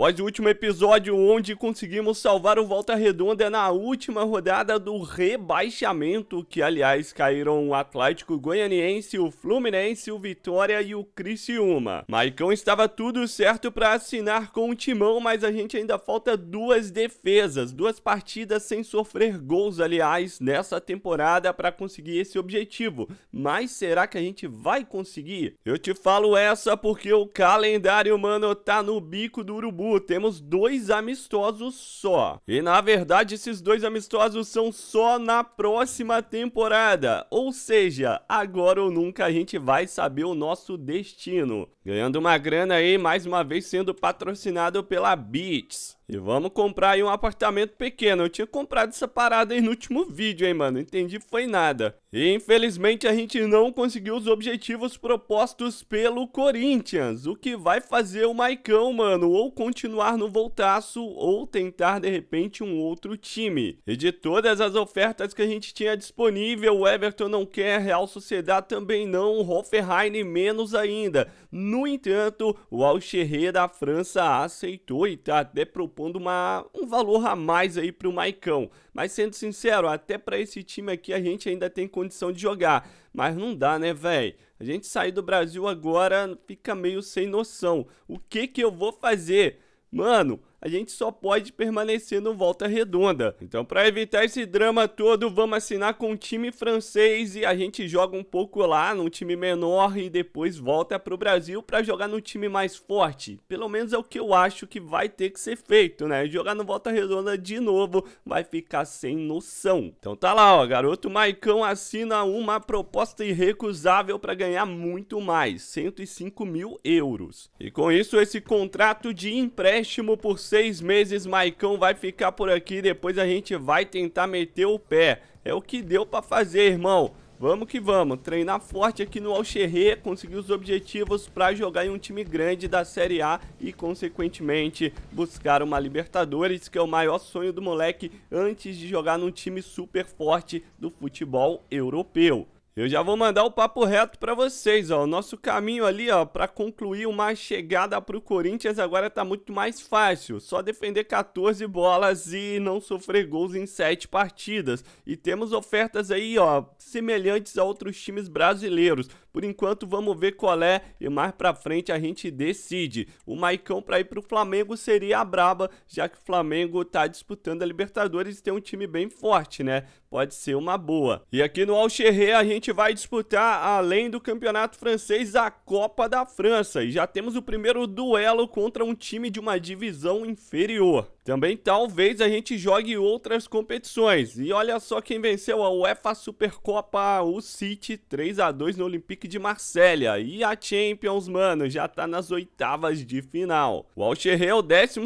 Após o último episódio onde conseguimos salvar o Volta Redonda na última rodada do rebaixamento, que aliás caíram o Atlético Goianiense, o Fluminense, o Vitória e o Criciúma. Maicão estava tudo certo para assinar com o Timão, mas a gente ainda falta duas defesas, duas partidas sem sofrer gols, aliás, nessa temporada para conseguir esse objetivo. Mas será que a gente vai conseguir? Eu te falo essa porque o calendário, mano, tá no bico do urubu temos dois amistosos só. E na verdade, esses dois amistosos são só na próxima temporada. Ou seja, agora ou nunca a gente vai saber o nosso destino. Ganhando uma grana aí, mais uma vez sendo patrocinado pela Beats. E vamos comprar aí um apartamento pequeno. Eu tinha comprado essa parada aí no último vídeo, hein, mano. Entendi, foi nada. Infelizmente a gente não conseguiu os objetivos propostos pelo Corinthians, o que vai fazer o Maicão, mano, ou continuar no voltaço ou tentar de repente um outro time. E de todas as ofertas que a gente tinha disponível, o Everton não quer, Real Sociedade também não, Hoffenheim menos ainda. No entanto, o Alcherre da França aceitou e tá até propondo uma, um valor a mais aí pro Maicão. Mas sendo sincero, até para esse time aqui a gente ainda tem condição de jogar. Mas não dá, né, velho? A gente sair do Brasil agora fica meio sem noção. O que que eu vou fazer? Mano, a gente só pode permanecer no Volta Redonda. Então, para evitar esse drama todo, vamos assinar com o um time francês e a gente joga um pouco lá num time menor e depois volta para o Brasil para jogar no time mais forte. Pelo menos é o que eu acho que vai ter que ser feito, né? Jogar no Volta Redonda de novo vai ficar sem noção. Então tá lá, ó, garoto Maicão assina uma proposta irrecusável para ganhar muito mais, 105 mil euros. E com isso, esse contrato de empréstimo por seis meses, Maicão vai ficar por aqui. Depois a gente vai tentar meter o pé. É o que deu pra fazer, irmão. Vamos que vamos, treinar forte aqui no Alxerre. conseguir os objetivos para jogar em um time grande da Série A e, consequentemente, buscar uma Libertadores, que é o maior sonho do moleque antes de jogar num time super forte do futebol europeu. Eu já vou mandar o papo reto para vocês, ó. O nosso caminho ali, ó, para concluir uma chegada pro Corinthians agora tá muito mais fácil. Só defender 14 bolas e não sofrer gols em 7 partidas. E temos ofertas aí, ó, semelhantes a outros times brasileiros. Por enquanto, vamos ver qual é e mais pra frente a gente decide. O Maicão pra ir pro Flamengo seria a braba, já que o Flamengo tá disputando a Libertadores e tem um time bem forte, né? Pode ser uma boa. E aqui no Alcherré a gente vai disputar, além do campeonato francês, a Copa da França. E já temos o primeiro duelo contra um time de uma divisão inferior. Também talvez a gente jogue outras competições. E olha só quem venceu a UEFA Supercopa, o City 3 a 2 no Olympique de Marselha. E a Champions, mano, já tá nas oitavas de final. O Alcherê é o 12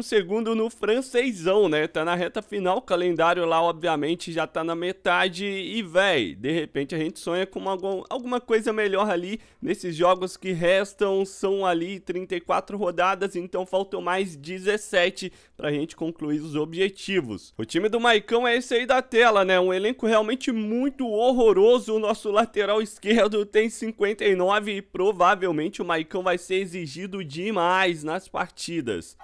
no francesão, né? Tá na reta final, o calendário lá obviamente já tá na metade e véi, de repente a gente sonha com uma, alguma coisa melhor ali nesses jogos que restam, são ali 34 rodadas, então faltam mais 17 para gente concluir os objetivos. O time do Maicão é esse aí da tela, né? Um elenco realmente muito horroroso. O nosso lateral esquerdo tem 59 e provavelmente o Maicão vai ser exigido demais nas partidas.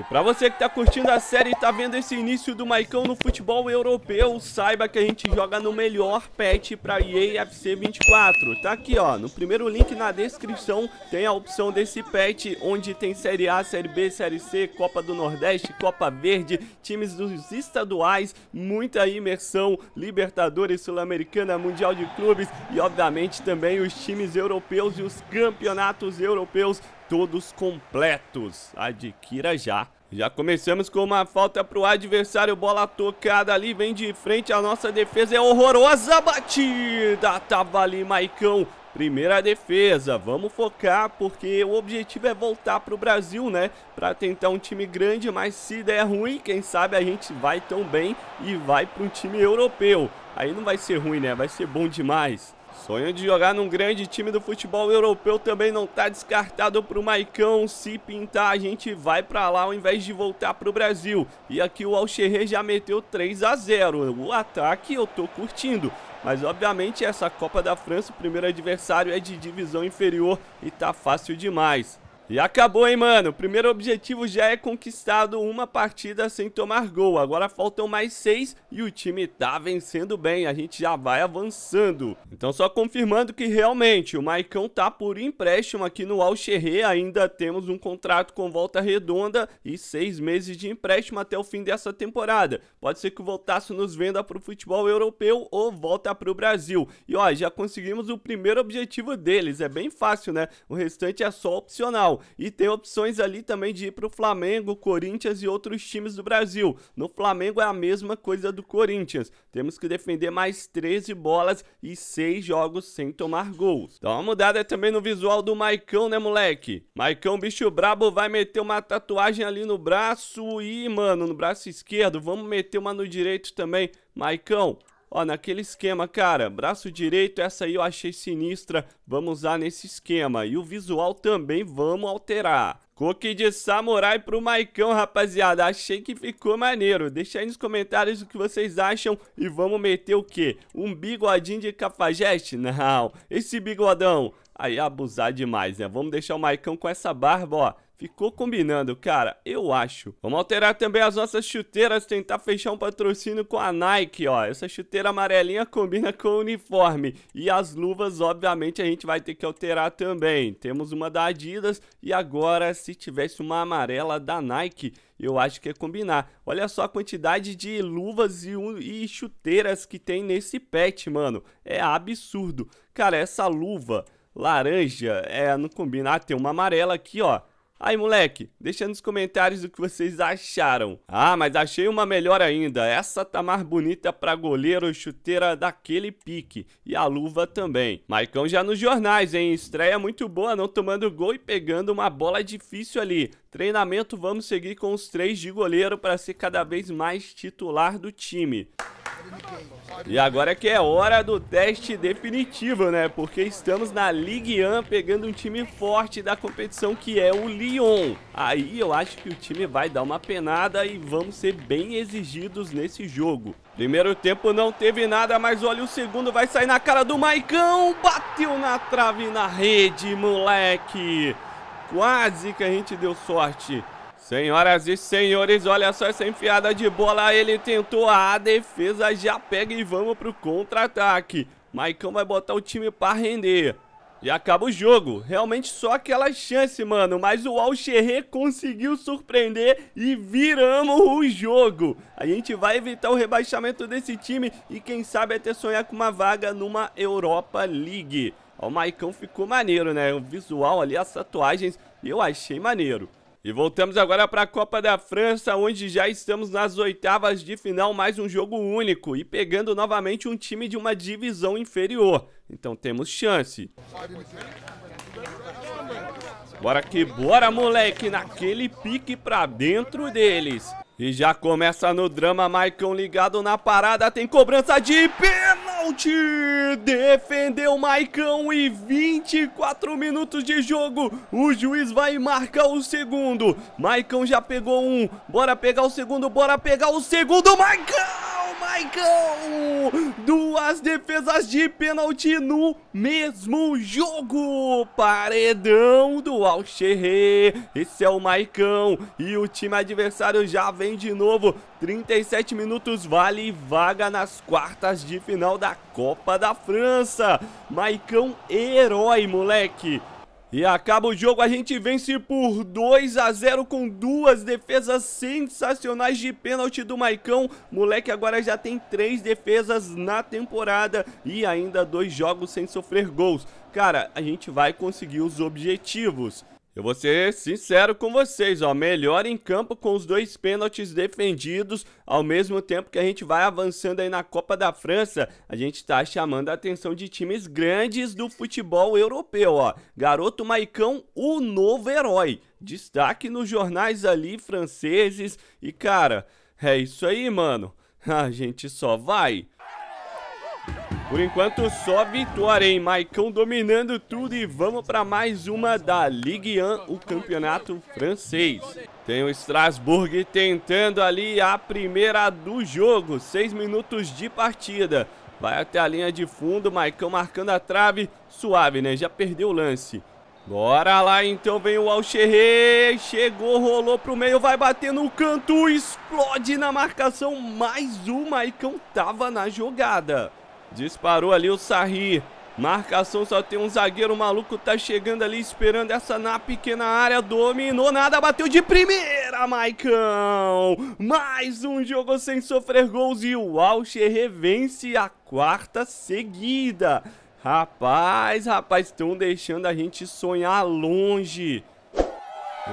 E para você que tá curtindo a série e tá vendo esse início do Maicão no futebol europeu, saiba que a gente joga no melhor patch para EA FC 24. Tá aqui, ó, no primeiro link na descrição tem a opção desse patch onde tem Série A, Série B, Série C, Copa do Nordeste, Copa Verde, times dos estaduais, muita imersão, Libertadores, Sul-Americana, Mundial de Clubes e obviamente também os times europeus e os campeonatos europeus todos completos. Adquira já. Já começamos com uma falta para o adversário, bola tocada ali, vem de frente, a nossa defesa é horrorosa, batida, tava ali Maicão, Primeira defesa, vamos focar porque o objetivo é voltar para o Brasil, né? Para tentar um time grande, mas se der ruim, quem sabe a gente vai tão bem e vai para um time europeu. Aí não vai ser ruim, né? Vai ser bom demais. Sonho de jogar num grande time do futebol europeu também não está descartado para o Maicão. Se pintar, a gente vai para lá ao invés de voltar para o Brasil. E aqui o Alxerre já meteu 3 a 0. O ataque eu tô curtindo. Mas obviamente essa Copa da França, o primeiro adversário é de divisão inferior e tá fácil demais. E acabou, hein, mano? O primeiro objetivo já é conquistado uma partida sem tomar gol. Agora faltam mais seis e o time tá vencendo bem. A gente já vai avançando. Então só confirmando que realmente o Maicão tá por empréstimo aqui no Alxerê. Ainda temos um contrato com volta redonda e seis meses de empréstimo até o fim dessa temporada. Pode ser que o Voltaço nos venda pro futebol europeu ou volta pro Brasil. E ó, já conseguimos o primeiro objetivo deles. É bem fácil, né? O restante é só opcional e tem opções ali também de ir para o Flamengo, Corinthians e outros times do Brasil. No Flamengo é a mesma coisa do Corinthians. Temos que defender mais 13 bolas e 6 jogos sem tomar gols. Dá uma mudada também no visual do Maicão, né, moleque? Maicão, bicho brabo, vai meter uma tatuagem ali no braço e, mano, no braço esquerdo. Vamos meter uma no direito também. Maicão, Ó, naquele esquema, cara, braço direito, essa aí eu achei sinistra, vamos usar nesse esquema. E o visual também vamos alterar. Cookie de samurai pro Maicão, rapaziada. Achei que ficou maneiro. Deixa aí nos comentários o que vocês acham e vamos meter o quê? Um bigodinho de cafajeste? Não, esse bigodão aí abusar demais, né? Vamos deixar o Maicão com essa barba, ó. Ficou combinando, cara, eu acho. Vamos alterar também as nossas chuteiras, tentar fechar um patrocínio com a Nike, ó. Essa chuteira amarelinha combina com o uniforme. E as luvas, obviamente, a gente vai ter que alterar também. Temos uma da Adidas e agora, se tivesse uma amarela da Nike, eu acho que ia combinar. Olha só a quantidade de luvas e, e chuteiras que tem nesse pet, mano. É absurdo. Cara, essa luva laranja, é, não combina. Ah, tem uma amarela aqui, ó Aí, moleque, deixa nos comentários o que vocês acharam. Ah, mas achei uma melhor ainda. Essa tá mais bonita pra goleiro, chuteira daquele pique. E a luva também. Maicão já nos jornais, hein? Estreia muito boa, não tomando gol e pegando uma bola difícil ali. Treinamento, vamos seguir com os três de goleiro para ser cada vez mais titular do time. E agora é que é hora do teste definitivo, né? Porque estamos na Ligue 1 pegando um time forte da competição que é o Lyon. Aí eu acho que o time vai dar uma penada e vamos ser bem exigidos nesse jogo. Primeiro tempo não teve nada, mas olha o segundo vai sair na cara do Maicão. Bateu na trave na rede, moleque. Quase que a gente deu sorte. Senhoras e senhores, olha só essa enfiada de bola. Ele tentou a defesa, já pega e vamos pro contra-ataque. Maicão vai botar o time pra render. E acaba o jogo. Realmente só aquela chance, mano. Mas o Alcherê conseguiu surpreender e viramos o jogo. A gente vai evitar o rebaixamento desse time e quem sabe até sonhar com uma vaga numa Europa League. Ó, o Maicão ficou maneiro, né? O visual ali, as tatuagens, eu achei maneiro. E voltamos agora para a Copa da França, onde já estamos nas oitavas de final, mais um jogo único e pegando novamente um time de uma divisão inferior. Então temos chance. Bora que bora, moleque, naquele pique para dentro deles. E já começa no drama, Maicon ligado na parada, tem cobrança de pênalti. Valtir defendeu Maicão e 24 minutos de jogo. O juiz vai marcar o segundo. Maicão já pegou um. Bora pegar o segundo, bora pegar o segundo, Maicão! Maicão! Duas defesas de pênalti no mesmo jogo! Paredão do Alcherre! Esse é o Maicão e o time adversário já vem de novo. 37 minutos vale vaga nas quartas de final da Copa da França. Maicão herói, moleque! E acaba o jogo, a gente vence por 2 a 0 com duas defesas sensacionais de pênalti do Maicão. Moleque agora já tem três defesas na temporada e ainda dois jogos sem sofrer gols. Cara, a gente vai conseguir os objetivos. Eu vou ser sincero com vocês, ó, melhor em campo com os dois pênaltis defendidos, ao mesmo tempo que a gente vai avançando aí na Copa da França, a gente está chamando a atenção de times grandes do futebol europeu, ó. Garoto Maicão, o novo herói. Destaque nos jornais ali franceses e cara, é isso aí, mano. A gente só vai por enquanto, só vitória, hein? Maicon dominando tudo e vamos para mais uma da Ligue 1, o campeonato francês. Tem o Strasbourg tentando ali a primeira do jogo, seis minutos de partida. Vai até a linha de fundo, Maicon marcando a trave, suave, né? Já perdeu o lance. Bora lá, então vem o Alcherre, chegou, rolou pro meio, vai bater no canto, explode na marcação, mais um, Maicon tava na jogada. Disparou ali o Sarri. Marcação só tem um zagueiro maluco, tá chegando ali esperando essa na pequena área, dominou nada, bateu de primeira, Maicão! Mais um jogo sem sofrer gols e o Alcherre vence a quarta seguida. Rapaz, rapaz, estão deixando a gente sonhar longe.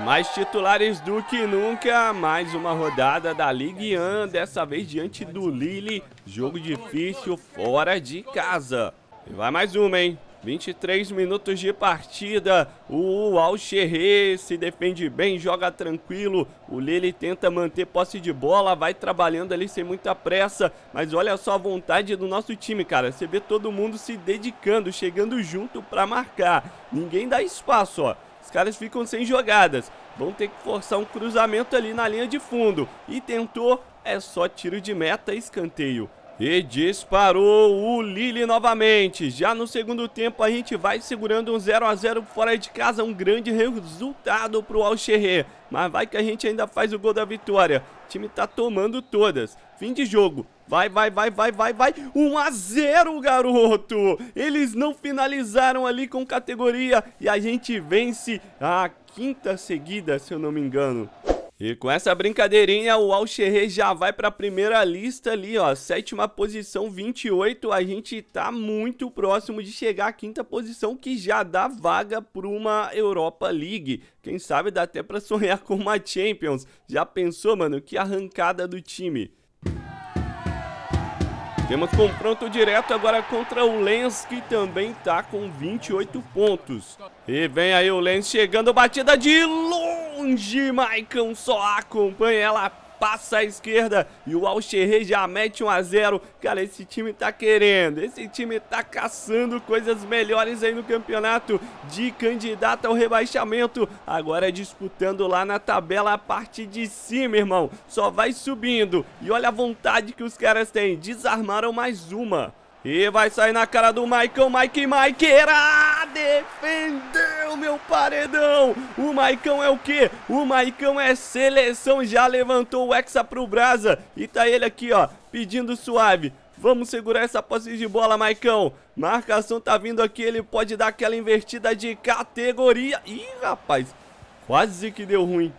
Mais titulares do que nunca, mais uma rodada da Ligue 1, dessa vez diante do Lille, jogo difícil fora de casa. E vai mais uma, hein? 23 minutos de partida, o Alcherre se defende bem, joga tranquilo, o Lille tenta manter posse de bola, vai trabalhando ali sem muita pressa, mas olha só a vontade do nosso time, cara, você vê todo mundo se dedicando, chegando junto para marcar, ninguém dá espaço, ó. Os caras ficam sem jogadas. Vão ter que forçar um cruzamento ali na linha de fundo. E tentou, é só tiro de meta, escanteio. E disparou o Lille novamente. Já no segundo tempo a gente vai segurando um 0 a 0 fora de casa, um grande resultado para o Alcherre. Mas vai que a gente ainda faz o gol da vitória. O time está tomando todas. Fim de jogo. Vai, vai, vai, vai, vai, vai. 1 a 0, garoto. Eles não finalizaram ali com categoria e a gente vence a quinta seguida, se eu não me engano. E com essa brincadeirinha, o Alcherre já vai para a primeira lista ali, ó. Sétima posição, 28. A gente tá muito próximo de chegar à quinta posição, que já dá vaga para uma Europa League. Quem sabe dá até para sonhar com uma Champions. Já pensou, mano? Que arrancada do time. Temos confronto direto agora contra o Lens, que também tá com 28 pontos. E vem aí o Lens chegando, batida de longe, Maicon só acompanha ela passa à esquerda e o Alxerre já mete 1 a 0. Cara, esse time tá querendo, esse time tá caçando coisas melhores aí no campeonato de candidato ao rebaixamento. Agora é disputando lá na tabela a parte de cima, irmão. Só vai subindo. E olha a vontade que os caras têm. Desarmaram mais uma. E vai sair na cara do Maicão, Mike Maiqueira! Defendeu, meu paredão! O Maicão é o quê? O Maicão é seleção, já levantou o Hexa pro Brasa. E tá ele aqui, ó, pedindo suave. Vamos segurar essa posse de bola, Maicão. Marcação tá vindo aqui, ele pode dar aquela invertida de categoria. Ih, rapaz, quase que deu ruim.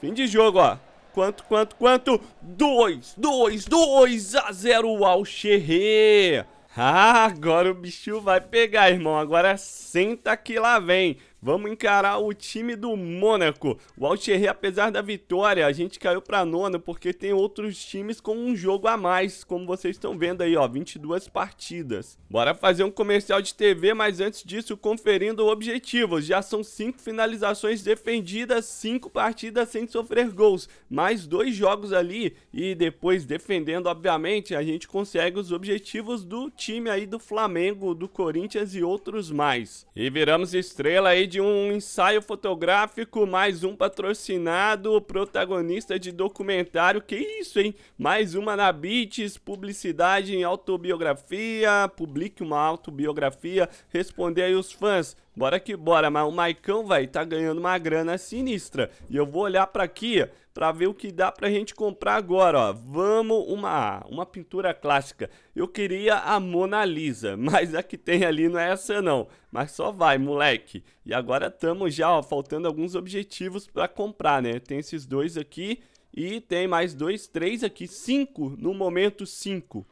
Fim de jogo, ó quanto, quanto, quanto? 2, 2, 2 a 0 ao Xerê. Ah, agora o bicho vai pegar, irmão. Agora senta que lá vem. Vamos encarar o time do Mônaco. O Altierre, apesar da vitória, a gente caiu para nono porque tem outros times com um jogo a mais, como vocês estão vendo aí, ó, 22 partidas. Bora fazer um comercial de TV, mas antes disso, conferindo objetivos. Já são 5 finalizações defendidas, 5 partidas sem sofrer gols, mais dois jogos ali e depois defendendo, obviamente, a gente consegue os objetivos do time aí do Flamengo, do Corinthians e outros mais. E viramos estrela aí de de um ensaio fotográfico, mais um patrocinado, protagonista de documentário. Que isso, hein? Mais uma na Beats, publicidade em autobiografia. Publique uma autobiografia. Responder aí os fãs. Bora que bora, mas o Maicão, velho, tá ganhando uma grana sinistra. E eu vou olhar pra aqui pra ver o que dá pra gente comprar agora, ó. Vamos, uma, uma pintura clássica. Eu queria a Mona Lisa, mas a que tem ali não é essa não. Mas só vai, moleque. E agora estamos já, ó, faltando alguns objetivos pra comprar, né? Tem esses dois aqui e tem mais dois, três aqui, cinco, no momento cinco.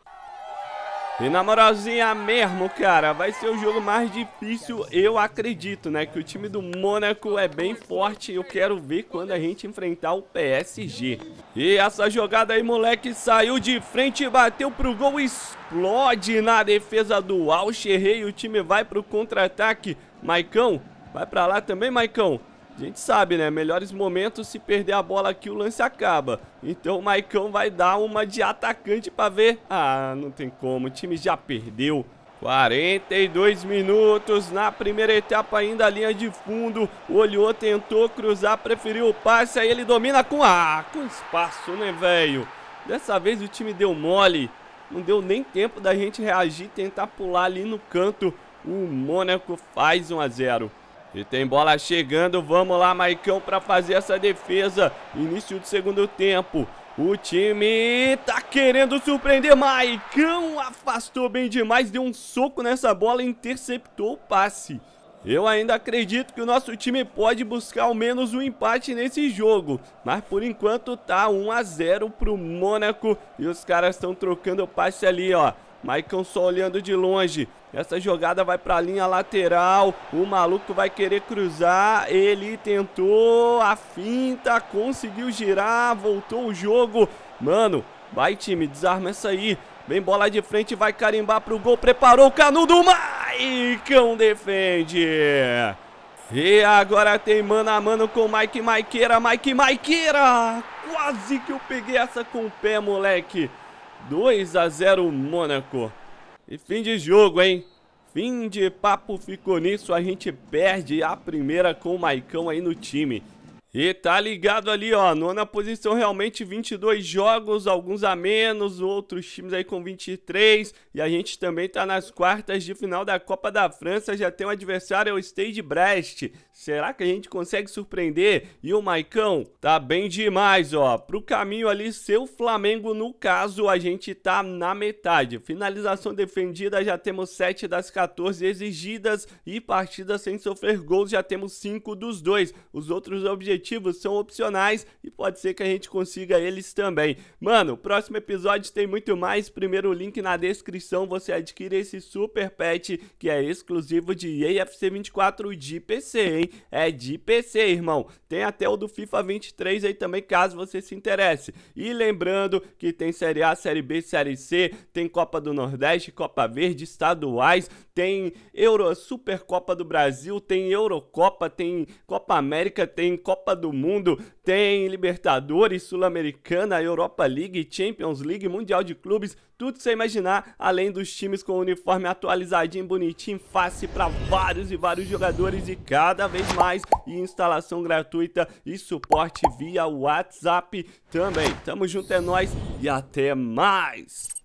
E na moralzinha mesmo, cara, vai ser o jogo mais difícil, eu acredito, né? Que o time do Mônaco é bem forte eu quero ver quando a gente enfrentar o PSG. E essa jogada aí, moleque, saiu de frente, bateu pro gol, explode na defesa do Alcherrei. O time vai pro contra-ataque. Maicão, vai pra lá também, Maicão. A gente sabe, né? Melhores momentos, se perder a bola aqui, o lance acaba. Então o Maicão vai dar uma de atacante pra ver. Ah, não tem como. O time já perdeu. 42 minutos na primeira etapa ainda linha de fundo, olhou, tentou cruzar, preferiu o passe, aí ele domina com ah, com espaço, né, velho? Dessa vez o time deu mole, não deu nem tempo da gente reagir, tentar pular ali no canto. O Mônaco faz 1 a 0. E tem bola chegando, vamos lá, Maicão, para fazer essa defesa. Início do segundo tempo. O time tá querendo surpreender. Maicão afastou bem demais, deu um soco nessa bola e interceptou o passe. Eu ainda acredito que o nosso time pode buscar ao menos um empate nesse jogo, mas por enquanto tá 1 a 0 pro Mônaco e os caras estão trocando o passe ali, ó. Maicon só olhando de longe. Essa jogada vai para a linha lateral. O maluco vai querer cruzar. Ele tentou a finta, conseguiu girar, voltou o jogo. Mano, vai time, desarma essa aí. Vem bola de frente, vai carimbar para o gol. Preparou o canudo, Maicon defende. E agora tem mano a mano com Mike Maiqueira. Mike Maiqueira! Quase que eu peguei essa com o pé, moleque. 2 a 0 Mônaco. E fim de jogo, hein? Fim de papo ficou nisso, a gente perde a primeira com o Maicão aí no time. E tá ligado ali, ó, nona posição realmente 22 jogos, alguns a menos, outros times aí com 23, e a gente também tá nas quartas de final da Copa da França, já tem um adversário, é o Stade Brest. Será que a gente consegue surpreender? E o Maicão tá bem demais, ó. Pro caminho ali, seu Flamengo, no caso, a gente tá na metade. Finalização defendida, já temos 7 das 14 exigidas e partidas sem sofrer gols, já temos 5 dos dois. Os outros objetivos são opcionais e pode ser que a gente consiga eles também. Mano, próximo episódio tem muito mais. Primeiro link na descrição, você adquire esse super pet que é exclusivo de EAFC 24 de PC, hein? também é de PC, irmão. Tem até o do FIFA 23 aí também, caso você se interesse. E lembrando que tem Série A, Série B, Série C, tem Copa do Nordeste, Copa Verde, estaduais, tem Euro Supercopa do Brasil, tem Eurocopa, tem Copa América, tem Copa do Mundo, tem Libertadores, Sul-Americana, Europa League, Champions League, Mundial de Clubes, tudo sem imaginar, além dos times com o uniforme atualizadinho, bonitinho, fácil para vários e vários jogadores e cada vez mais, e instalação gratuita e suporte via WhatsApp também. Tamo junto, é nóis e até mais!